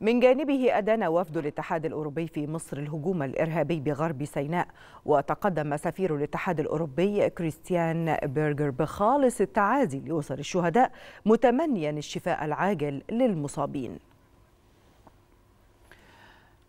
من جانبه أدان وفد الاتحاد الأوروبي في مصر الهجوم الإرهابي بغرب سيناء وتقدم سفير الاتحاد الأوروبي كريستيان بيرجر بخالص التعازي لأسر الشهداء متمنيا الشفاء العاجل للمصابين